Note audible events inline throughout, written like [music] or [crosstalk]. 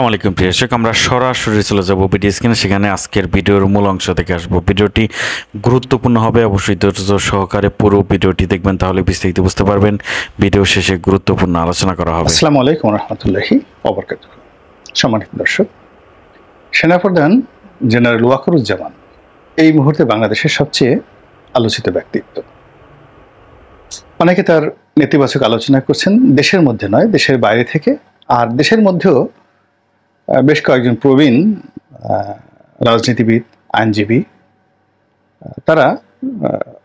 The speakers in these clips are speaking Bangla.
আসসালামাইকুম প্রিয় আমরা সরাসরি চলে যাব ভিডিও স্ক্রিনে সেখানে আজকের ভিডিওর মূল অংশ থেকে আসবো ভিডিওটি গুরুত্বপূর্ণ হবে অবশ্যই ধৈর্য সহকারে পুরো ভিডিওটি দেখবেন তাহলে বিস্তারিত বুঝতে পারবেন ভিডিও শেষে গুরুত্বপূর্ণ আলোচনা করা হবে আসসালাম আলাইকুম রহমতুল্লাহি সম্মানিত দর্শক সেনাপ্রধান জেনারেল ওয়াকরুজ্জামান এই মুহূর্তে বাংলাদেশের সবচেয়ে আলোচিত ব্যক্তিত্ব অনেকে তার নেতিবাচক আলোচনা করছেন দেশের মধ্যে নয় দেশের বাইরে থেকে আর দেশের মধ্যেও বেশ কয়েকজন প্রবীণ রাজনীতিবিদ আইনজীবী তারা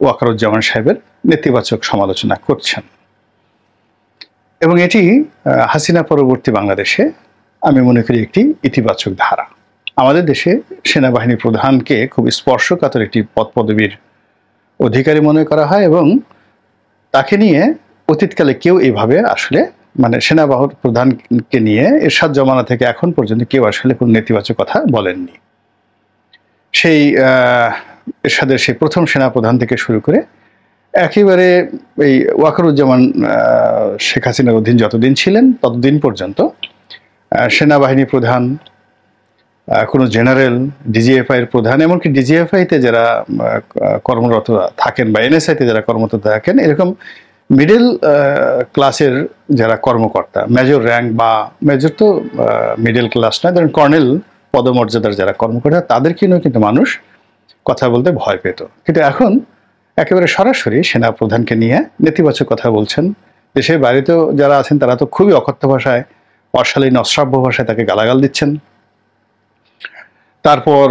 ওয়াকারুজ্জামান সাহেবের নেতিবাচক সমালোচনা করছেন এবং এটি হাসিনা পরবর্তী বাংলাদেশে আমি মনে করি একটি ইতিবাচক ধারা আমাদের দেশে সেনাবাহিনী প্রধানকে খুব স্পর্শকাতর একটি পদ পদবীর অধিকারী মনে করা হয় এবং তাকে নিয়ে অতীতকালে কেউ এভাবে আসলে মানে সেনাবাহর প্রধানকে নিয়ে এরশাদ জমানা থেকে এখন পর্যন্ত কেউ আসলে কোনো নেতিবাচক কথা বলেননি সেই এরশাদের সেই প্রথম সেনাপ্রধান থেকে শুরু করে একেবারে এই ওয়াকারুজ্জামান শেখ হাসিনার অধীন যতদিন ছিলেন ততদিন পর্যন্ত সেনাবাহিনী প্রধান কোনো জেনারেল ডিজিএফআই এর প্রধান এমনকি ডিজিএফআইতে যারা কর্মরত থাকেন বা এনএসআইতে যারা কর্মরত থাকেন এরকম মিডল ক্লাসের uh, যারা কর্মকর্তা মেজর র্যাঙ্ক বা মেজর তো মিডল ক্লাস নয় ধরেন কর্নেল পদমর্যাদার যারা কর্মকর্তা তাদেরকে নিয়েও কিন্তু মানুষ কথা বলতে ভয় পেত কিন্তু এখন একেবারে সরাসরি সেনা প্রধানকে নিয়ে নেতিবাচক কথা বলছেন দেশের বাড়িতেও যারা আছেন তারা তো খুবই অকথ্য ভাষায় অশালীন অশ্রাব্য ভাষায় তাকে গালাগাল দিচ্ছেন তারপর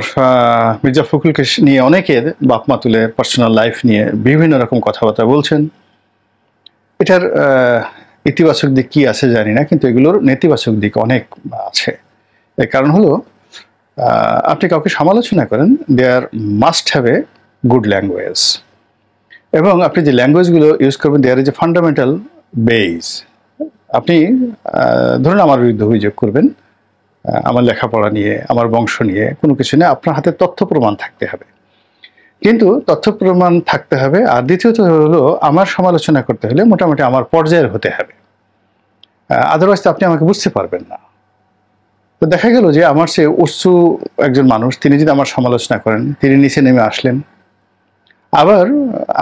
মির্জা ফখরুলকে নিয়ে অনেকের বাপমা তুলে পার্সোনাল লাইফ নিয়ে বিভিন্ন রকম কথাবার্তা বলছেন এটার ইতিবাচক দিক কি আছে জানি না কিন্তু এগুলোর নেতিবাচক দিক অনেক আছে এর কারণ হলো আপনি কাউকে সমালোচনা করেন there must have a good language এবং আপনি যে ল্যাঙ্গুয়েজগুলো ইউজ করবেন there is a fundamental base আপনি ধরুন আমার বিরুদ্ধে অভিযোগ করবেন আমার লেখাপড়া নিয়ে আমার বংশ নিয়ে কোনো কিছু নিয়ে আপনার হাতে তথ্য প্রমাণ থাকতে হবে কিন্তু তথ্য প্রমাণ থাকতে হবে আর দ্বিতীয়ত হলো আমার সমালোচনা করতে হলে মোটামুটি আমার পর্যায়ের হতে হবে আদারওয়াইজ তো আপনি আমাকে বুঝতে পারবেন না তো দেখা গেল যে আমার সে উৎসু একজন মানুষ তিনি যদি আমার সমালোচনা করেন তিনি নিচে নেমে আসলেন আবার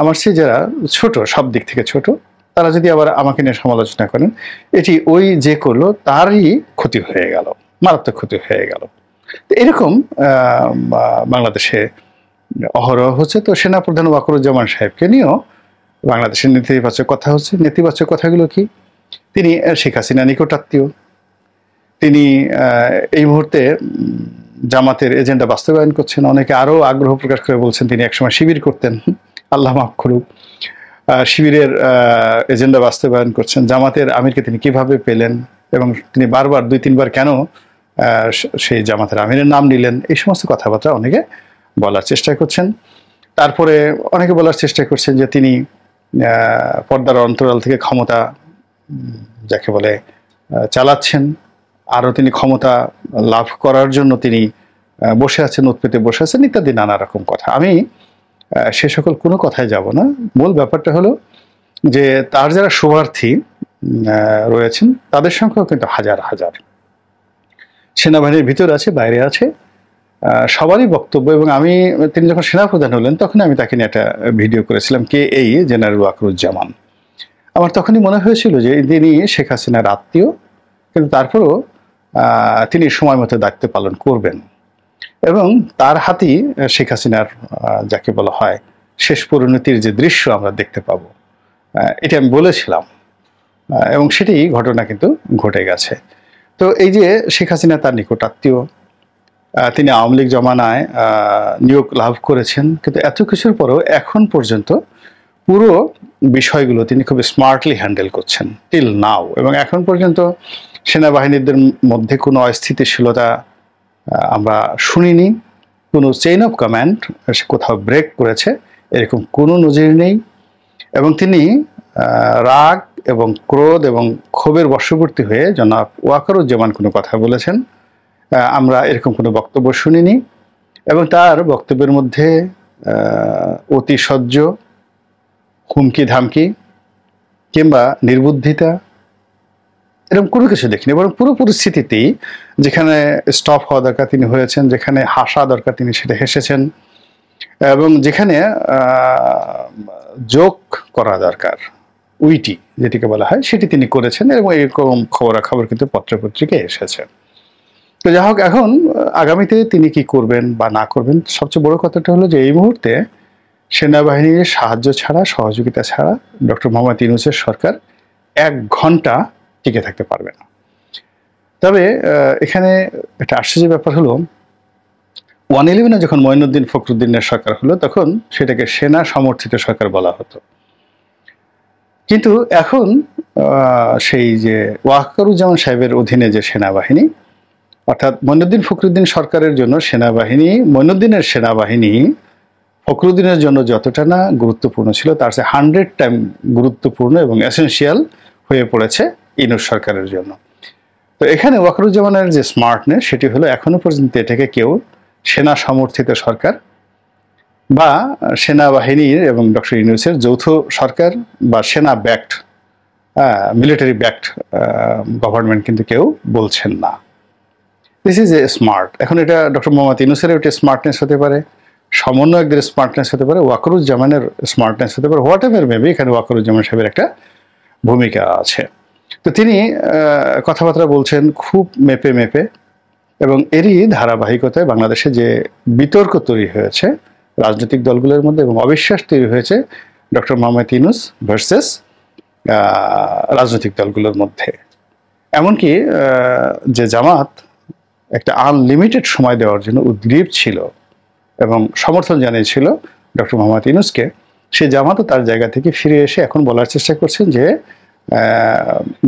আমার সে যারা ছোট সব দিক থেকে ছোট তারা যদি আবার আমাকে নিয়ে সমালোচনা করেন এটি ওই যে করলো তারই ক্ষতি হয়ে গেল মারাত্মক ক্ষতি হয়ে গেল তো এরকম বাংলাদেশে অহরহ হচ্ছে তো সেনাপ্রধান ওয়াকরুজ্জামান সাহেবকে নিয়েও বাংলাদেশের নেতিবাচক কথা হচ্ছে নেতিবাচক কথাগুলো কি তিনি শেখ হাসিনা নিকটাত্মীয় তিনি এই মুহূর্তে জামাতের এজেন্ডা বাস্তবায়ন করছেন অনেকে আরও আগ্রহ প্রকাশ করে বলছেন তিনি একসময় শিবির করতেন [laughs] আল্লাহ মাফ করুক শিবিরের এজেন্ডা বাস্তবায়ন করছেন জামাতের আমিরকে তিনি কিভাবে পেলেন এবং তিনি বারবার দুই তিনবার কেন সেই জামাতের আমিরের নাম নিলেন এই সমস্ত কথাবার্তা অনেকে বলার চেষ্টা করছেন তারপরে অনেকে বলার চেষ্টা করছেন যে তিনি পর্দার অন্তরাল থেকে ক্ষমতা যাকে বলে চালাচ্ছেন আরও তিনি ক্ষমতা লাভ করার জন্য তিনি বসে আছেন উৎপেতে বসে আছেন ইত্যাদি নানা রকম কথা আমি সে সকল কোনো কথায় যাব না মূল ব্যাপারটা হলো যে তার যারা শুভার্থী রয়েছেন তাদের সংখ্যাও কিন্তু হাজার হাজার সেনাবাহিনীর ভিতর আছে বাইরে আছে সবারই বক্তব্য এবং আমি তিনি যখন সেনাপ্রধান হলেন তখন আমি তাকে নিয়ে একটা ভিডিও করেছিলাম কে এই জেনারেল ওয়াকরুজ্জামান আমার তখনই মনে হয়েছিল যে তিনি শেখ হাসিনার আত্মীয় কিন্তু তারপরও তিনি সময় মতো দায়িত্ব পালন করবেন এবং তার হাতেই শেখ হাসিনার যাকে বলা হয় শেষ পরিণতির যে দৃশ্য আমরা দেখতে পাব এটা আমি বলেছিলাম এবং সেটি ঘটনা কিন্তু ঘটে গেছে তো এই যে শেখ হাসিনা তার নিকট আত্মীয় তিনি আওয়ামী লীগ জমানায় নিয়োগ লাভ করেছেন কিন্তু এত কিছুর পরেও এখন পর্যন্ত পুরো বিষয়গুলো তিনি খুব স্মার্টলি হ্যান্ডেল করছেন টিল নাও এবং এখন পর্যন্ত সেনাবাহিনীদের মধ্যে কোনো অস্থিতিশীলতা আমরা শুনিনি কোনো চেইন অফ কমান্ড সে কোথাও ব্রেক করেছে এরকম কোনো নজির নেই এবং তিনি রাগ এবং ক্রোধ এবং ক্ষোভের বশবর্তী হয়ে জনাব ওয়াকারুজ্জামান কোনো কথা বলেছেন আমরা এরকম কোনো বক্তব্য শুনিনি এবং তার বক্তব্যের মধ্যে অতি সহ্য হুমকি ধামকি কিংবা নির্বুদ্ধিতা এরকম কোনো কিছু দেখিনি বরং পুরো পরিস্থিতিতেই যেখানে স্টপ হওয়া দরকার তিনি হয়েছেন যেখানে হাসা দরকার তিনি সেটা হেসেছেন এবং যেখানে যোগ করা দরকার উইটি যেটিকে বলা হয় সেটি তিনি করেছেন এবং এরকম খবরাখবর কিন্তু পত্রপত্রিকায় এসেছে তো যা হোক এখন আগামীতে তিনি কি করবেন বা না করবেন সবচেয়ে বড় কথাটা হলো যে এই মুহূর্তে সেনাবাহিনীর সাহায্য ছাড়া সহযোগিতা ছাড়া ডক্টর মোহাম্মদ ইউনুসের সরকার এক ঘন্টা টিকে থাকতে পারবে না তবে এখানে একটা আশ্চর্য ব্যাপার হলো ওয়ান ইলেভেনে যখন মঈনুদ্দিন ফখরুদ্দিনের সরকার হলো তখন সেটাকে সেনা সমর্থিত সরকার বলা হতো কিন্তু এখন সেই যে ওয়াহকারুজ্জামান সাহেবের অধীনে যে সেনাবাহিনী অর্থাৎ মইনুদ্দিন ফখরুদ্দিন সরকারের জন্য সেনাবাহিনী মইনুদ্দিনের সেনাবাহিনী ফখরুদ্দিনের জন্য যতটা না গুরুত্বপূর্ণ ছিল তার সে হান্ড্রেড টাইম গুরুত্বপূর্ণ এবং এসেন্সিয়াল হয়ে পড়েছে ইনুর সরকারের জন্য তো এখানে ওয়াকরুজ্জামানের যে স্মার্টনেস সেটি হলো এখনও পর্যন্ত এটাকে কেউ সেনা সমর্থিত সরকার বা সেনাবাহিনীর এবং ডক্টর ইউনুসের যৌথ সরকার বা সেনা ব্যাক্ট মিলিটারি ব্যাক্ট গভর্নমেন্ট কিন্তু কেউ বলছেন না দিস ইজ এ স্মার্ট এখন এটা ডক্টর মোহাম্মদ ইনুসের এটা স্মার্টনেস হতে পারে সমন্বয়কদের স্মার্টনেস হতে পারে ওয়াকরুজ্জামানের স্মার্টনেস হতে পারে হোয়াট এভার মেবি এখানে ওয়াকরুজ্জামান সাহেবের একটা ভূমিকা আছে তো তিনি কথাবার্তা বলছেন খুব মেপে মেপে এবং এরই ধারাবাহিকতায় বাংলাদেশে যে বিতর্ক তৈরি হয়েছে রাজনৈতিক দলগুলোর মধ্যে এবং অবিশ্বাস তৈরি হয়েছে ডক্টর মোহাম্মদ ইউনুস ভার্সেস রাজনৈতিক দলগুলোর মধ্যে এমনকি যে জামাত একটা আনলিমিটেড সময় দেওয়ার জন্য উদ্গ্রীব ছিল এবং সমর্থন জানিয়েছিল ডক্টর মোহাম্মদ ইনুসকে সে জামাত তার জায়গা থেকে ফিরে এসে এখন বলার চেষ্টা করছেন যে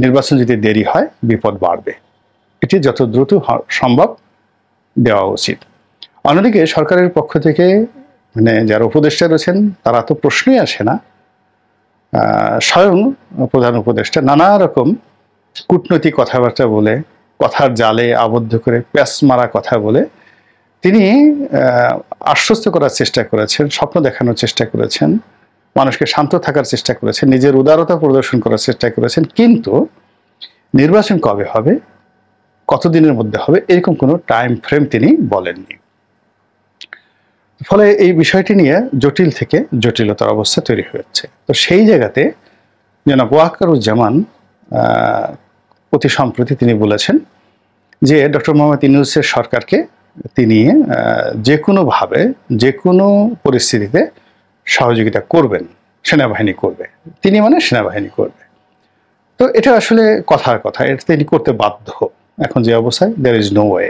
নির্বাচন যদি দেরি হয় বিপদ বাড়বে এটি যত দ্রুত সম্ভব দেওয়া উচিত অন্যদিকে সরকারের পক্ষ থেকে মানে যারা উপদেষ্টা রয়েছেন তারা তো প্রশ্নই আসে না স্বয়ং প্রধান উপদেষ্টা নানা রকম কূটনৈতিক কথাবার্তা বলে কথার জালে আবদ্ধ করে প্যাস মারা কথা বলে তিনি আশ্বস্ত করার চেষ্টা করেছেন স্বপ্ন দেখানোর চেষ্টা করেছেন মানুষকে শান্ত থাকার চেষ্টা করেছেন নিজের উদারতা প্রদর্শন করার চেষ্টা করেছেন কিন্তু নির্বাচন কবে হবে কতদিনের মধ্যে হবে এরকম কোনো টাইম ফ্রেম তিনি বলেননি ফলে এই বিষয়টি নিয়ে জটিল থেকে জটিলতার অবস্থা তৈরি হয়েছে তো সেই জায়গাতে জনাব ওয়াকারুজ্জামান অতি সম্প্রতি তিনি বলেছেন যে ডক্টর মোহাম্মদ ইউনুসের সরকারকে তিনি যে কোনোভাবে যে কোনো পরিস্থিতিতে সহযোগিতা করবেন সেনাবাহিনী করবে তিনি মানে সেনাবাহিনী করবে তো এটা আসলে কথার কথা এটা তিনি করতে বাধ্য এখন যে অবস্থায় there is no way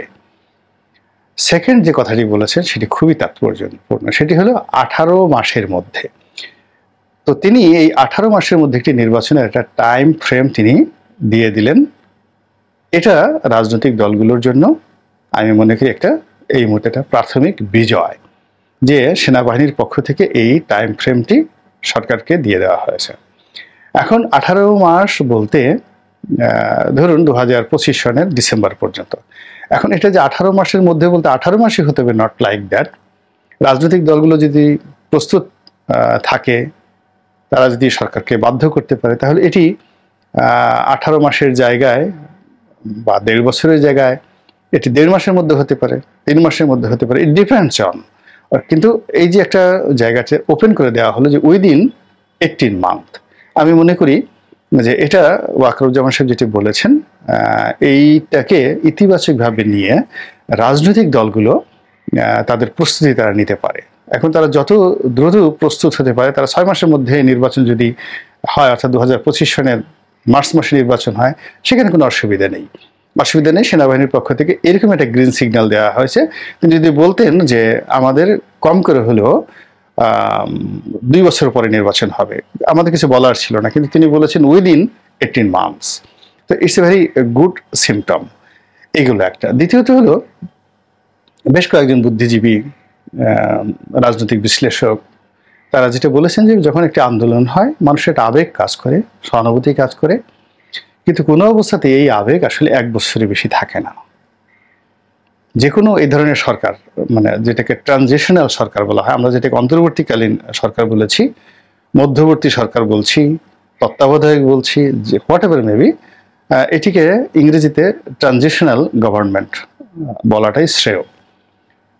second যে কথাটি বলেছেন সেটি খুবই তাৎপর্যপূর্ণ সেটি হলো আঠারো মাসের মধ্যে তো তিনি এই আঠারো মাসের মধ্যে একটি নির্বাচনের একটা টাইম ফ্রেম তিনি দিয়ে দিলেন এটা রাজনৈতিক দলগুলোর জন্য আমি মনে করি একটা এই মুহূর্তে একটা প্রাথমিক বিজয় যে সেনাবাহিনীর পক্ষ থেকে এই টাইম ফ্রেমটি সরকারকে দিয়ে দেওয়া হয়েছে এখন আঠারো মাস বলতে ধরুন দু হাজার পঁচিশ সনের ডিসেম্বর পর্যন্ত এখন এটা যে আঠারো মাসের মধ্যে বলতে আঠারো মাসই হতে হবে নট লাইক দ্যাট রাজনৈতিক দলগুলো যদি প্রস্তুত থাকে তারা যদি সরকারকে বাধ্য করতে পারে তাহলে এটি আঠারো মাসের জায়গায় বা দেড় বছরের জায়গায় এটি দেড় মাসের মধ্যে হতে পারে তিন মাসের মধ্যে হতে পারে ইট ডিপেন্ডস অন কিন্তু এই যে একটা জায়গাতে ওপেন করে দেওয়া হলো যে উইদিন এইটিন মান্থ আমি মনে করি যে এটা ওয়াকরুজ্জামান সাহেব যেটি বলেছেন এইটাকে ইতিবাচকভাবে নিয়ে রাজনৈতিক দলগুলো তাদের প্রস্তুতি তারা নিতে পারে এখন তারা যত দ্রুত প্রস্তুত হতে পারে তারা ছয় মাসের মধ্যে নির্বাচন যদি হয় অর্থাৎ দু হাজার পঁচিশ সনের মার্চ মাসে নির্বাচন হয় সেখানে কোনো অসুবিধা নেই অসুবিধা নেই সেনাবাহিনীর পক্ষ থেকে এরকম একটা গ্রিন সিগন্যাল দেওয়া হয়েছে তিনি যদি বলতেন যে আমাদের কম করে হলেও দুই বছর পরে নির্বাচন হবে আমাদের কিছু বলার ছিল না কিন্তু তিনি বলেছেন উইদিন এইটিন মান্থস তো it's a very good symptom এগুলো একটা দ্বিতীয়ত হলো বেশ কয়েকজন বুদ্ধিজীবী রাজনৈতিক বিশ্লেষক তারা যেটা বলেছেন যে যখন একটি আন্দোলন হয় মানুষের একটা আবেগ কাজ করে সহানুভূতি কাজ করে কিন্তু কোনো অবস্থাতে এই আবেগ আসলে এক বছরের বেশি থাকে না যে কোনো এই ধরনের সরকার মানে যেটাকে ট্রানজিশনাল সরকার বলা হয় আমরা যেটাকে অন্তর্বর্তীকালীন সরকার বলেছি মধ্যবর্তী সরকার বলছি তত্ত্বাবধায়ক বলছি যে হোয়াট এভার মেবি এটিকে ইংরেজিতে ট্রানজিশনাল গভর্নমেন্ট বলাটাই শ্রেয়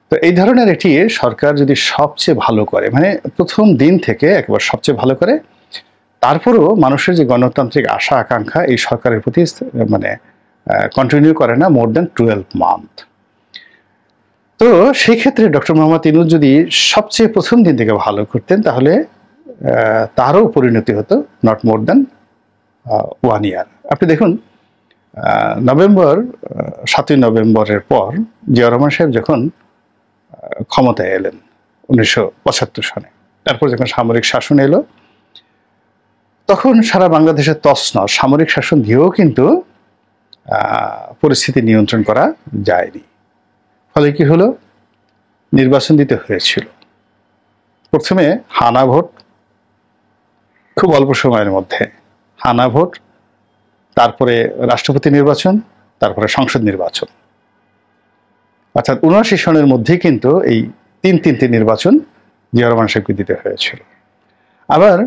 তো এই ধরনের এটি সরকার যদি সবচেয়ে ভালো করে মানে প্রথম দিন থেকে একবার সবচেয়ে ভালো করে তারপরও মানুষের যে গণতান্ত্রিক আশা আকাঙ্ক্ষা এই সরকারের প্রতি মানে কন্টিনিউ করে না মোর দ্যান টুয়েলভ মান্থ তো সেই ক্ষেত্রে ডক্টর মোহাম্মদ ইনুজ যদি সবচেয়ে প্রথম দিন থেকে ভালো করতেন তাহলে তারও পরিণতি হতো not more than one year আপনি দেখুন নভেম্বর সাতই নভেম্বরের পর জিয়া রহমান সাহেব যখন ক্ষমতায় এলেন উনিশশো সালে তারপর যখন সামরিক শাসন এলো তখন সারা বাংলাদেশের তসন সামরিক শাসন দিয়েও কিন্তু পরিস্থিতি নিয়ন্ত্রণ করা যায়নি ফলে কি হলো নির্বাচন দিতে হয়েছিল প্রথমে হানা ভোট খুব অল্প সময়ের মধ্যে হানা ভোট তারপরে রাষ্ট্রপতি নির্বাচন তারপরে সংসদ নির্বাচন অর্থাৎ উনআশি সনের মধ্যে কিন্তু এই তিন তিনটি নির্বাচন জিয়া রহমান সাহেবকে দিতে হয়েছিল আবার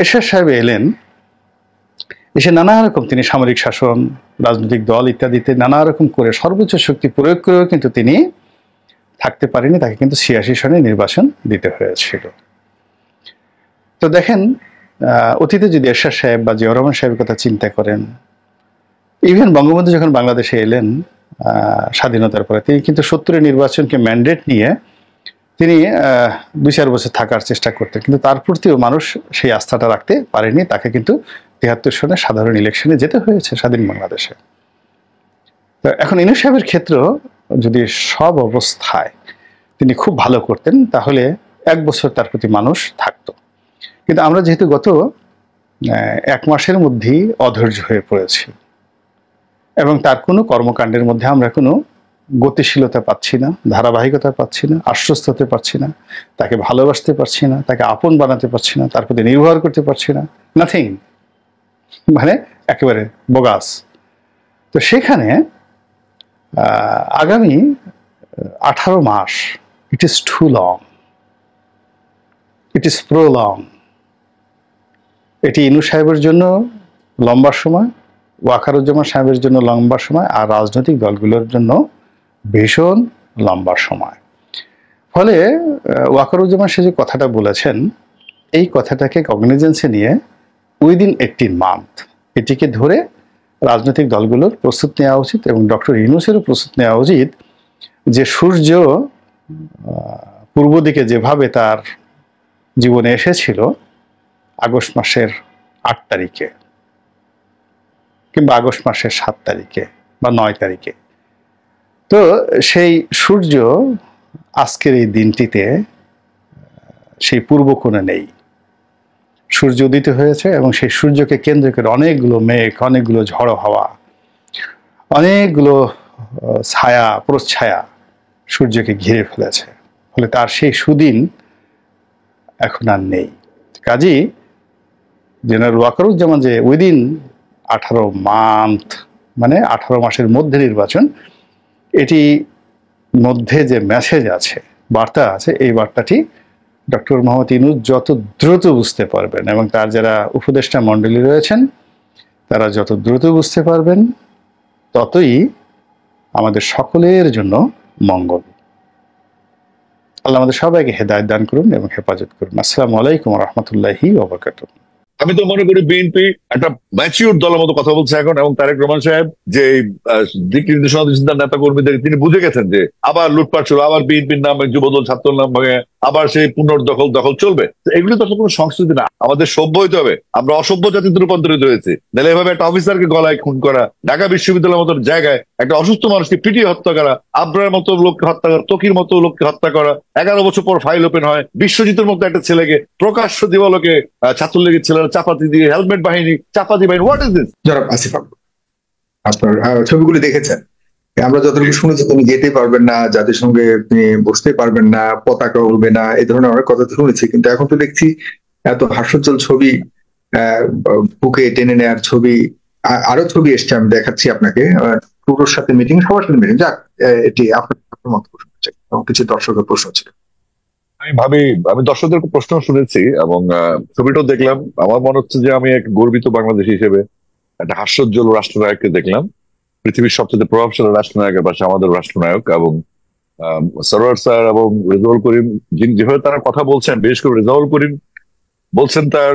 এরশাদ সাহেব এলেন এসে নানা রকম তিনি সামরিক শাসন রাজনৈতিক দল ইত্যাদিতে নানা রকম করে সর্বোচ্চ শক্তি প্রয়োগ করেও কিন্তু তিনি থাকতে পারেনি তাকে কিন্তু ছিয়াশি সনে নির্বাচন দিতে হয়েছিল তো দেখেন অতীতে যদি এরশাদ সাহেব বা জিয়া রহমান সাহেবের কথা চিন্তা করেন ইভেন বঙ্গবন্ধু যখন বাংলাদেশে এলেন স্বাধীনতার পরে তিনি কিন্তু সত্তরের নির্বাচনকে ম্যান্ডেট নিয়ে তিনি দুই চার বছর থাকার চেষ্টা করতেন কিন্তু তার প্রতিও মানুষ সেই আস্থাটা রাখতে পারেনি তাকে কিন্তু তিয়াত্তর সনে সাধারণ ইলেকশনে যেতে হয়েছে স্বাধীন বাংলাদেশে তো এখন ইনু সাহেবের ক্ষেত্র যদি সব অবস্থায় তিনি খুব ভালো করতেন তাহলে এক বছর তার প্রতি মানুষ থাকত কিন্তু আমরা যেহেতু গত এক মাসের মধ্যেই অধৈর্য হয়ে পড়েছি এবং তার কোনো কর্মকাণ্ডের মধ্যে আমরা কোনো গতিশীলতা পাচ্ছি না ধারাবাহিকতা পাচ্ছি না আশ্বস্ত হতে পারছি না তাকে ভালোবাসতে পারছি না তাকে আপন বানাতে পারছি না তার প্রতি নির্ভর করতে পারছি না নাথিং মানে একেবারে বোগাস তো সেখানে আগামী আঠারো মাস it is too long it is prolong এটি ইনু সাহেবের জন্য লম্বা সময় ওয়াকারুজ্জামান সাহেবের জন্য লম্বা সময় আর রাজনৈতিক দলগুলোর জন্য ভীষণ লম্বা সময় ফলে ওয়াকারুজ্জামান সে যে কথাটা বলেছেন এই কথাটাকে কগনিজেন্সে নিয়ে উইদিন এইটিন মান্থ এটিকে ধরে রাজনৈতিক দলগুলোর প্রস্তুত নেওয়া উচিত এবং ডক্টর ইউনুসেরও প্রস্তুত নেওয়া উচিত যে সূর্য পূর্ব দিকে যেভাবে তার জীবনে এসেছিল আগস্ট মাসের আট তারিখে কিংবা আগস্ট মাসের সাত তারিখে বা নয় তারিখে তো সেই সূর্য আজকের এই দিনটিতে সেই পূর্ব কোণে নেই সূর্য উদিত হয়েছে এবং সেই সূর্যকে কেন্দ্র করে অনেকগুলো মেঘ অনেকগুলো ঝড়ো হাওয়া অনেকগুলো ছায়া প্রচ্ছায়া সূর্যকে ঘিরে ফেলেছে ফলে তার সেই সুদিন এখন আর নেই কাজী জেনারেল ওয়াকারুজ্জামান যে উইদিন আঠারো মান্থ মানে আঠারো মাসের মধ্যে নির্বাচন এটি মধ্যে যে মেসেজ আছে বার্তা আছে এই বার্তাটি ডক্টর মোহাম্মদ ইনুজ যত দ্রুত বুঝতে পারবেন এবং তার যারা উপদেষ্টা মণ্ডলী রয়েছেন তারা যত দ্রুত বুঝতে পারবেন ততই আমাদের সকলের জন্য মঙ্গল আল্লাহ আমাদের সবাইকে হেদায়ত দান করুন এবং হেফাজত করুন আসসালামু আলাইকুম রহমতুল্লাহি ওবরকাতুহ আমি তো মনে করি বিএনপি একটা ম্যাচিউর দলের মতো কথা বলছে এখন এবং তারেক রহমান সাহেব যে দিক নির্দেশনা দিচ্ছেন তার নেতা কর্মীদের তিনি বুঝে গেছেন যে আবার লুটপাট ছিল আবার বিএনপির নামে যুবদল ছাত্র নাম ভাঙে আবার সেই পুনর্দখল দখল চলবে এগুলো তো কোনো সংস্কৃতি না আমাদের সভ্য হইতে হবে আমরা অসভ্য জাতিতে রূপান্তরিত হয়েছে তাহলে এভাবে একটা অফিসারকে গলায় খুন করা ঢাকা বিশ্ববিদ্যালয়ের মতো জায়গায় একটা অসুস্থ মানুষকে পিটিয়ে হত্যা করা আব্রার মতো লোককে হত্যা করা তকির মতো লোককে হত্যা করা এগারো বছর পর ফাইল ওপেন হয় বিশ্বজিতের মতো একটা ছেলেকে প্রকাশ্য দিবালোকে ছাত্রলীগের ছেলেরা চাপাতি দিয়ে হেলমেট বাহিনী চাপাতি বাহিনী হোয়াট ইস দিস আপনার ছবিগুলি দেখেছেন আমরা যতটুকু শুনেছি তিনি যেতে পারবেন না জাতিসংঘে বসতে পারবেন না পতাকা উড়বে না এই ধরনের অনেক কথা শুনেছি কিন্তু এখন তো দেখছি এত হাস্যোজ্জ্বল ছবি বুকে টেনে নেয়ার ছবি আরো ছবি এসছে আমি দেখাচ্ছি আপনাকে টুটোর সাথে মিটিং সবার সাথে মিটিং যাক এটি আপনার মত প্রশ্ন কিছু দর্শকের প্রশ্ন ছিল আমি ভাবি আমি দর্শকদের প্রশ্ন শুনেছি এবং ছবিটাও দেখলাম আমার মনে হচ্ছে যে আমি এক গর্বিত বাংলাদেশ হিসেবে একটা হাস্যোজ্জ্বল রাষ্ট্রনায়ককে দেখলাম পৃথিবীর সবচেয়ে প্রভাবশালী রাষ্ট্রনায়ক পাশে আমাদের রাষ্ট্রনায়ক এবং সরোয়ার স্যার এবং রেজাউল করিম যেভাবে তারা কথা বলছেন বিশেষ করে রেজাউল করিম বলছেন তার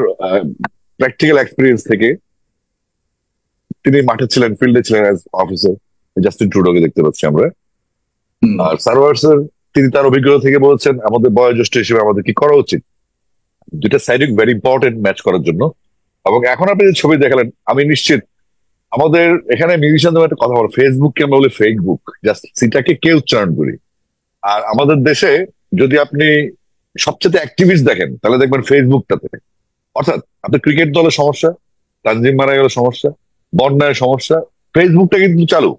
প্র্যাকটিক্যাল এক্সপিরিয়েন্স থেকে তিনি মাঠে ছিলেন ফিল্ডে ছিলেন অফিসার জাস্টিন ট্রুডোকে দেখতে পাচ্ছি আমরা আর সারোয়ার স্যার তিনি তার অভিজ্ঞতা থেকে বলছেন আমাদের বয়োজ্যেষ্ঠ হিসেবে আমাদের কি করা উচিত দুটা সাইড ভেরি ইম্পর্টেন্ট ম্যাচ করার জন্য এবং এখন আপনি যে ছবি দেখালেন আমি নিশ্চিত আমাদের এখানে মিউজিশিয়ানদের একটা কথা বলে ফেসবুককে আমরা বলি ফেক জাস্ট সিটাকে কে উচ্চারণ করি আর আমাদের দেশে যদি আপনি সবচেয়ে অ্যাক্টিভিস্ট দেখেন তাহলে দেখবেন ফেসবুকটাতে অর্থাৎ আপনার ক্রিকেট দলের সমস্যা তানজিম মারা গেল সমস্যা বন্যায় সমস্যা ফেসবুকটা কিন্তু চালু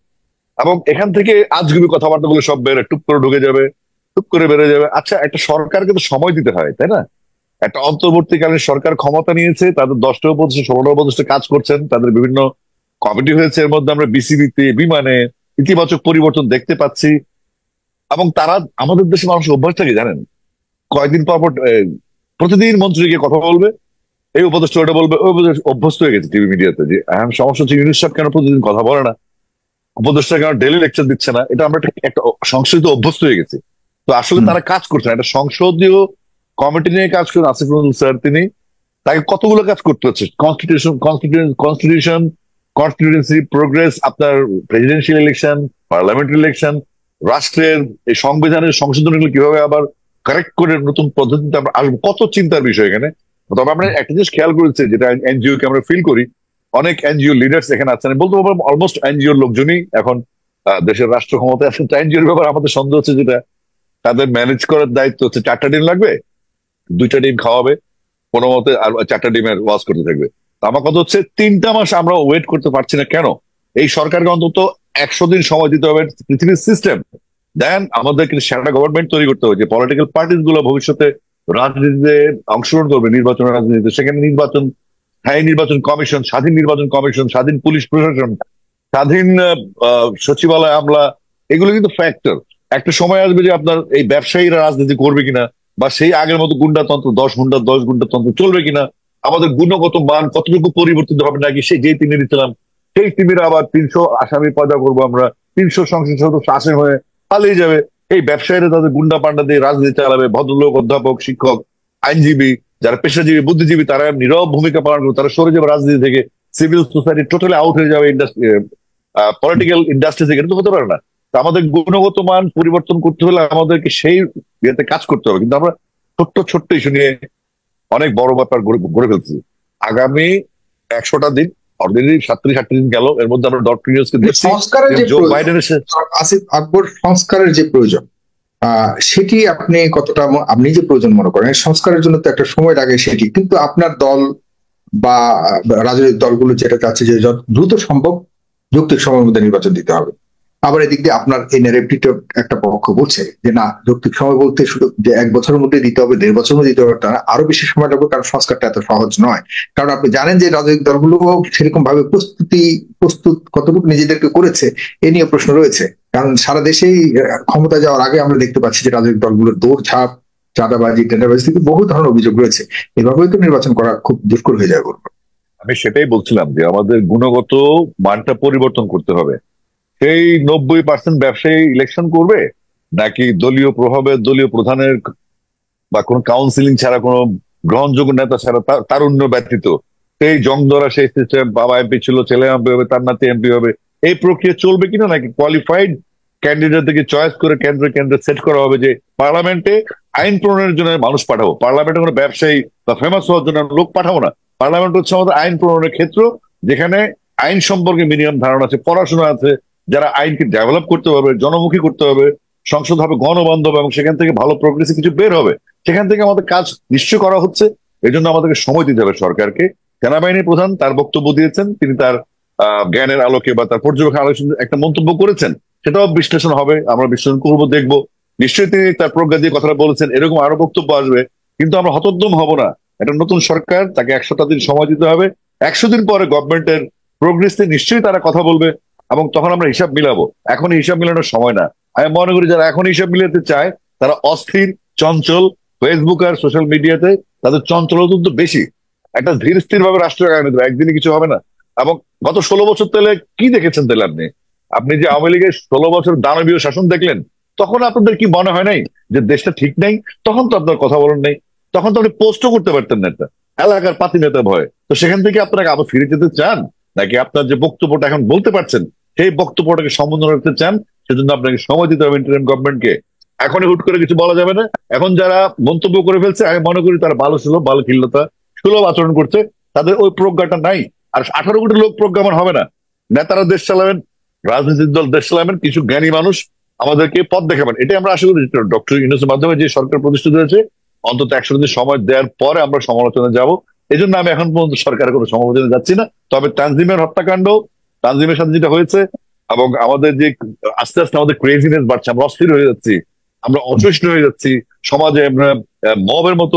এবং এখান থেকে আজগুবি কথাবার্তাগুলো সব বেড়ে টুপ করে ঢুকে যাবে টুপ করে বেড়ে যাবে আচ্ছা একটা সরকারকে তো সময় দিতে হয় তাই না একটা অন্তর্বর্তীকালীন সরকার ক্ষমতা নিয়েছে তাদের দশটা উপদেশে ষোলো উপদেশে কাজ করছেন তাদের বিভিন্ন কমিটি হয়েছে এর মধ্যে আমরা বিসিবিতে বিমানে ইতিবাচক পরিবর্তন দেখতে পাচ্ছি এবং তারা আমাদের দেশে মানুষ অভ্যাস থাকে জানেন কয়েকদিন পর পর প্রতিদিন মন্ত্রী গিয়ে কথা বলবে এই উপদেষ্টা ওটা বলবে ওই উপদেশ অভ্যস্ত হয়ে গেছে টিভি মিডিয়াতে যে এখন সমস্যা হচ্ছে ইউনিট সাহেব কেন প্রতিদিন কথা বলে না উপদেষ্টা কেন ডেলি লেকচার দিচ্ছে না এটা আমরা একটা সংশোধিত অভ্যস্ত হয়ে গেছে তো আসলে তারা কাজ না একটা সংসদীয় কমিটি নিয়ে কাজ করছেন আসিফ নজরুল স্যার তিনি তাকে কতগুলো কাজ করতে হচ্ছে constitution constitution constitution constituency progress আপনার প্রেসিডেন্সিয়াল ইলেকশন পার্লামেন্টারি ইলেকশন রাষ্ট্রের এই সংবিধানের সংশোধনগুলো কিভাবে আবার কারেক্ট করে নতুন পদ্ধতিতে আমরা আসবো কত চিন্তার বিষয় এখানে তবে আমরা একটা জিনিস খেয়াল করেছি যেটা এনজিও কে আমরা ফিল করি অনেক এনজিও লিডার্স এখানে আছেন বলতে পারবো অলমোস্ট এনজিও লোকজনই এখন দেশের রাষ্ট্র ক্ষমতায় আছেন এনজিওর ব্যাপারে আমাদের সন্দেহ হচ্ছে যেটা তাদের ম্যানেজ করার দায়িত্ব হচ্ছে চারটা ডিম লাগবে দুইটা ডিম খাওয়াবে কোনো মতে আর চারটা ডিমের ওয়াশ করতে থাকবে আমার কথা হচ্ছে তিনটা মাস আমরা ওয়েট করতে পারছি না কেন এই সরকারকে অন্তত একশো দিন সময় দিতে হবে পৃথিবীর সিস্টেম দেন আমাদের কিন্তু সেটা গভর্নমেন্ট তৈরি করতে হবে পলিটিক্যাল পার্টিস গুলো ভবিষ্যতে রাজনীতিতে অংশগ্রহণ করবে নির্বাচন রাজনীতিতে সেখানে নির্বাচন স্থায়ী নির্বাচন কমিশন স্বাধীন নির্বাচন কমিশন স্বাধীন পুলিশ প্রশাসন স্বাধীন সচিবালয় আমলা এগুলো কিন্তু ফ্যাক্টর একটা সময় আসবে যে আপনার এই ব্যবসায়ীরা রাজনীতি করবে কিনা বা সেই আগের মতো গুন্ডাতন্ত্র দশ গুন্ডা দশ গুন্ডাতন্ত্র চলবে কিনা আমাদের গুণগত মান কতটুকু পরিবর্তিত হবে নাকি সেই যেই তিনি দিচ্ছিলাম সেই টিমের আবার তিনশো আসামি পয়দা করবো আমরা তিনশো সংসদ সদস্য আসে হয়ে পালিয়ে যাবে এই ব্যবসায়ীরা তাদের গুন্ডা পান্ডা দিয়ে রাজনীতি চালাবে ভদ্রলোক অধ্যাপক শিক্ষক আইনজীবী যারা পেশাজীবী বুদ্ধিজীবী তারা নীরব ভূমিকা পালন করবে তারা সরে যাবে রাজনীতি থেকে সিভিল সোসাইটি টোটালি আউট হয়ে যাবে ইন্ডাস্ট্রি পলিটিক্যাল ইন্ডাস্ট্রি থেকে এটা তো হতে পারে না আমাদের গুণগত মান পরিবর্তন করতে হলে আমাদেরকে সেই ইয়েতে কাজ করতে হবে কিন্তু আমরা ছোট্ট ছোট্ট ইস্যু নিয়ে অনেক বড় ব্যাপার গড়ে ফেলছি আগামী একশোটা দিন অলরেডি সাতত্রিশ আটত্রিশ দিন গেল এর মধ্যে আমরা ডট সংস্কারের যে আসিফ আকবর সংস্কারের যে প্রয়োজন সেটি আপনি কতটা আপনি যে প্রয়োজন মনে করেন সংস্কারের জন্য তো একটা সময় লাগে সেটি কিন্তু আপনার দল বা রাজনৈতিক দলগুলো যেটা চাচ্ছে যে দ্রুত সম্ভব যৌক্তিক সময়ের মধ্যে নির্বাচন দিতে হবে আবার এদিক দিয়ে আপনার এই ন্যারেটিভটা একটা পক্ষ বলছে যে না যৌক্তিক সময় বলতে শুধু যে এক বছরের মধ্যে দিতে হবে দেড় বছরের মধ্যে দিতে হবে তারা আরো বেশি সময় লাগবে কারণ সংস্কারটা এত সহজ নয় কারণ আপনি জানেন যে রাজনৈতিক দলগুলো সেরকম ভাবে প্রস্তুতি প্রস্তুত কতটুকু নিজেদেরকে করেছে এ নিয়ে প্রশ্ন রয়েছে কারণ সারা দেশেই ক্ষমতা যাওয়ার আগে আমরা দেখতে পাচ্ছি যে রাজনৈতিক দলগুলোর দৌড়ঝাঁপ চাঁদাবাজি টেন্ডারবাজি থেকে বহু ধরনের অভিযোগ রয়েছে এভাবেই তো নির্বাচন করা খুব দুষ্কর হয়ে যায় আমি সেটাই বলছিলাম যে আমাদের গুণগত মানটা পরিবর্তন করতে হবে সেই নব্বই পার্সেন্ট ব্যবসায়ী ইলেকশন করবে নাকি দলীয় প্রভাবে দলীয় প্রধানের বা কোন কাউন্সিলিং ছাড়া কোনো গ্রহণযোগ্য নেতা ছাড়া অন্য ব্যতীত সেই জং ধরা সেই সিস্টেম বাবা এমপি ছিল ছেলে এমপি হবে তার নাতি এমপি হবে এই প্রক্রিয়া চলবে কিনা নাকি কোয়ালিফাইড ক্যান্ডিডেটদেরকে চয়েস করে কেন্দ্র কেন্দ্রে সেট করা হবে যে পার্লামেন্টে আইন প্রণয়নের জন্য মানুষ পাঠাবো পার্লামেন্টে কোনো ব্যবসায়ী বা ফেমাস হওয়ার জন্য লোক পাঠাবো না পার্লামেন্ট হচ্ছে আমাদের আইন প্রণয়নের ক্ষেত্র যেখানে আইন সম্পর্কে মিনিমাম ধারণা আছে পড়াশোনা আছে যারা আইনকে ডেভেলপ করতে পারবে জনমুখী করতে হবে সংসদ হবে গণবান্ধব এবং সেখান থেকে ভালো প্রোগ্রেসিভ কিছু বের হবে সেখান থেকে আমাদের কাজ নিশ্চয় করা হচ্ছে এই জন্য আমাদেরকে সময় দিতে হবে সরকারকে সেনাবাহিনীর প্রধান তার বক্তব্য দিয়েছেন তিনি তার জ্ঞানের আলোকে বা তার পর্যবেক্ষণ আলোচনা একটা মন্তব্য করেছেন সেটাও বিশ্লেষণ হবে আমরা বিশ্লেষণ করবো দেখবো নিশ্চয়ই তিনি তার প্রজ্ঞা দিয়ে কথাটা বলেছেন এরকম আরো বক্তব্য আসবে কিন্তু আমরা হতোদ্যম হব না একটা নতুন সরকার তাকে একশোটা দিন সময় দিতে হবে একশো দিন পরে গভর্নমেন্টের প্রোগ্রেস নিয়ে নিশ্চয়ই তারা কথা বলবে এবং তখন আমরা হিসাব মিলাবো এখন হিসাব মিলানোর সময় না আমি মনে করি যারা এখন হিসাব মিলাতে চায় তারা অস্থির চঞ্চল ফেসবুক আর সোশ্যাল মিডিয়াতে তাদের চঞ্চলতা কিন্তু বেশি একটা ধীর স্থির ভাবে রাষ্ট্র আগামী দেবে একদিনই কিছু হবে না এবং গত ষোলো বছর তাহলে কি দেখেছেন তাহলে আপনি আপনি যে আওয়ামী লীগের ষোলো বছর দানবীয় শাসন দেখলেন তখন আপনাদের কি মনে হয় নাই যে দেশটা ঠিক নাই তখন তো আপনার কথা বলেন নাই তখন তো আপনি পোস্টও করতে পারতেন না একটা এলাকার পাতি নেতা ভয় তো সেখান থেকে আপনারা আবার ফিরে যেতে চান নাকি আপনার যে বক্তব্যটা এখন বলতে পারছেন সেই বক্তব্যটাকে সমন্বয় রাখতে চান সেজন্য আপনাকে সময় দিতে হবে ইন্টারিম গভর্নমেন্টকে এখন হুট করে কিছু বলা যাবে না এখন যারা মন্তব্য করে ফেলছে আমি মনে করি তারা ভালো সুলভ ভালো খিল্লতা সুলভ আচরণ করছে তাদের ওই প্রজ্ঞাটা নাই আর আঠারো কোটি লোক প্রজ্ঞাপন হবে না নেতারা দেশ চালাবেন রাজনৈতিক দল দেশ চালাবেন কিছু জ্ঞানী মানুষ আমাদেরকে পথ দেখাবেন এটাই আমরা আশা করি ডক্টর ইউনুসের মাধ্যমে যে সরকার প্রতিষ্ঠিত হয়েছে অন্তত একশো দিন সময় দেওয়ার পরে আমরা সমালোচনা যাব এই জন্য আমি এখন পর্যন্ত সরকারের কোনো সমালোচনা যাচ্ছি না তবে তানজিমের হত্যাকাণ্ড তানজিমের সাথে যেটা হয়েছে এবং আমাদের যে আস্তে আস্তে আমাদের ক্রেজিনেস বাড়ছে আমরা অস্থির হয়ে যাচ্ছি আমরা অসুস্থ হয়ে যাচ্ছি সমাজে আমরা মবের মতো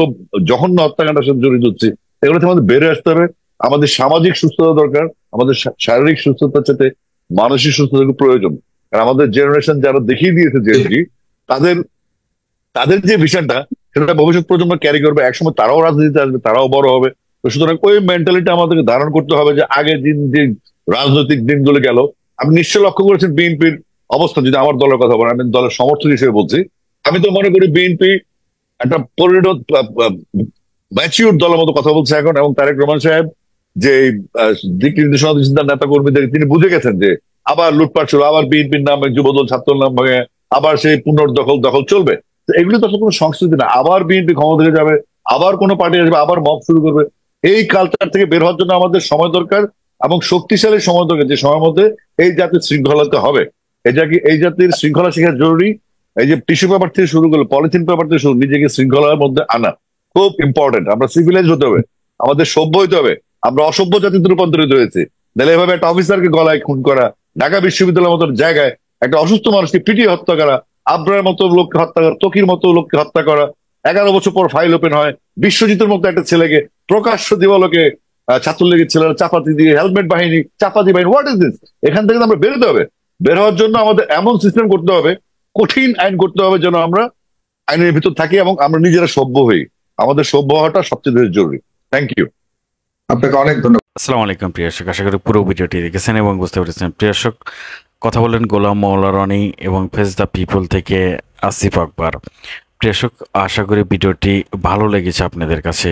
জঘন্য হত্যাকাণ্ডের সাথে জড়িত হচ্ছি এগুলো থেকে আমাদের বেড়ে আসতে হবে আমাদের সামাজিক সুস্থতা দরকার আমাদের শারীরিক সুস্থতার সাথে মানসিক সুস্থতা প্রয়োজন কারণ আমাদের জেনারেশন যারা দেখিয়ে দিয়েছে জেনজি তাদের তাদের যে ভিশনটা সেটা ভবিষ্যৎ প্রজন্ম ক্যারি করবে একসময় তারাও রাজনীতিতে আসবে তারাও বড় হবে তো সুতরাং ওই মেন্টালিটি আমাদেরকে ধারণ করতে হবে যে আগে দিন যে রাজনৈতিক দিনগুলো গেল আমি নিশ্চয় লক্ষ্য করেছেন বিএনপির অবস্থা যদি আমার দলের কথা বলেন আমি দলের সমর্থক হিসেবে বলছি আমি তো মনে করি বিএনপি একটা পরিণত ম্যাচিউর দলের মতো কথা বলছে এখন এবং তারেক রহমান সাহেব যে দিক নির্দেশনা দিচ্ছেন নেতা কর্মীদের তিনি বুঝে গেছেন যে আবার লুটপাট ছিল আবার বিএনপির নামে যুবদল ছাত্র নাম ভাঙে আবার সেই পুনর্দখল দখল চলবে এগুলি তো কোনো সংস্কৃতি না আবার বিএনপি ক্ষমতা যাবে আবার কোনো পার্টি আসবে আবার মক শুরু করবে এই কালচার থেকে বের হওয়ার জন্য আমাদের সময় দরকার এবং শক্তিশালী সমর্থকের যে সময়ের মধ্যে এই জাতির শৃঙ্খলাতে হবে এটা কি এই জাতির শৃঙ্খলা শেখা জরুরি এই যে টিস্যু পেপার থেকে শুরু করলো পলিথিন পেপার থেকে শুরু নিজেকে শৃঙ্খলার মধ্যে আনা খুব ইম্পর্টেন্ট আমরা সিভিলাইজ হতে হবে আমাদের সভ্য হইতে হবে আমরা অসভ্য জাতিতে রূপান্তরিত হয়েছে তাহলে এভাবে একটা অফিসারকে গলায় খুন করা ঢাকা বিশ্ববিদ্যালয়ের মতো জায়গায় একটা অসুস্থ মানুষকে পিটি হত্যা করা আব্রার মতো লোককে হত্যা করা তকির মতো লোককে হত্যা করা এগারো বছর পর ফাইল ওপেন হয় বিশ্বজিতের মতো একটা ছেলেকে প্রকাশ্য দিবালোকে ছাত্রলীগের ছেলেরা চাপাতি দিয়ে হেলমেট বাহিনী চাপাতি বাহিনী হোয়াট ইজ দিস এখান থেকে আমরা বেরোতে হবে বের হওয়ার জন্য আমাদের এমন সিস্টেম করতে হবে কঠিন আইন করতে হবে যেন আমরা আইনের ভিতর থাকি এবং আমরা নিজেরা সভ্য হই আমাদের সভ্য হওয়াটা সবচেয়ে জরুরি থ্যাংক ইউ আপনাকে অনেক ধন্যবাদ আসসালামু আলাইকুম প্রিয় আশা করি পুরো ভিডিওটি দেখেছেন এবং বুঝতে পেরেছেন প্রিয় কথা বলেন গোলাম মৌলা রনি এবং ফেস দ্য পিপল থেকে আসিফ আকবর প্রিয় আশা করি ভিডিওটি ভালো লেগেছে আপনাদের কাছে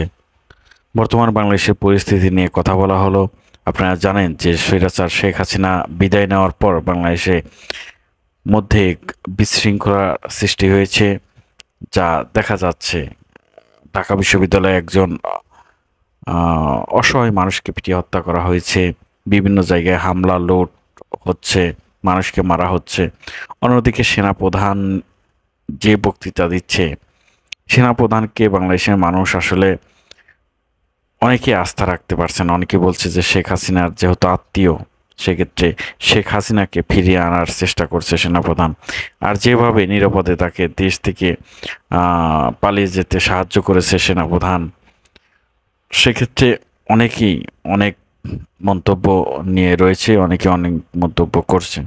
বর্তমান বাংলাদেশের পরিস্থিতি নিয়ে কথা বলা হলো আপনারা জানেন যে স্বৈরাচার শেখ হাসিনা বিদায় নেওয়ার পর বাংলাদেশে মধ্যে বিশৃঙ্খলা সৃষ্টি হয়েছে যা দেখা যাচ্ছে ঢাকা বিশ্ববিদ্যালয়ে একজন অসহায় মানুষকে পিটিয়ে হত্যা করা হয়েছে বিভিন্ন জায়গায় হামলা লোট হচ্ছে মানুষকে মারা হচ্ছে অন্যদিকে সেনাপ্রধান যে বক্তৃতা দিচ্ছে সেনাপ্রধানকে বাংলাদেশের মানুষ আসলে অনেকে আস্থা রাখতে পারছেন অনেকে বলছে যে শেখ হাসিনার যেহেতু আত্মীয় সেক্ষেত্রে শেখ হাসিনাকে ফিরিয়ে আনার চেষ্টা করছে সেনাপ্রধান আর যেভাবে নিরাপদে তাকে দেশ থেকে পালিয়ে যেতে সাহায্য করেছে সেনাপ্রধান সেক্ষেত্রে অনেকেই অনেক মন্তব্য নিয়ে রয়েছে অনেকে অনেক মন্তব্য করছে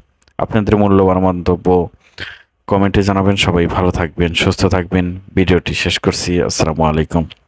আপনাদের মূল্যবান মন্তব্য কমেন্টে জানাবেন সবাই ভালো থাকবেন সুস্থ থাকবেন ভিডিওটি শেষ করছি আসসালামু আলাইকুম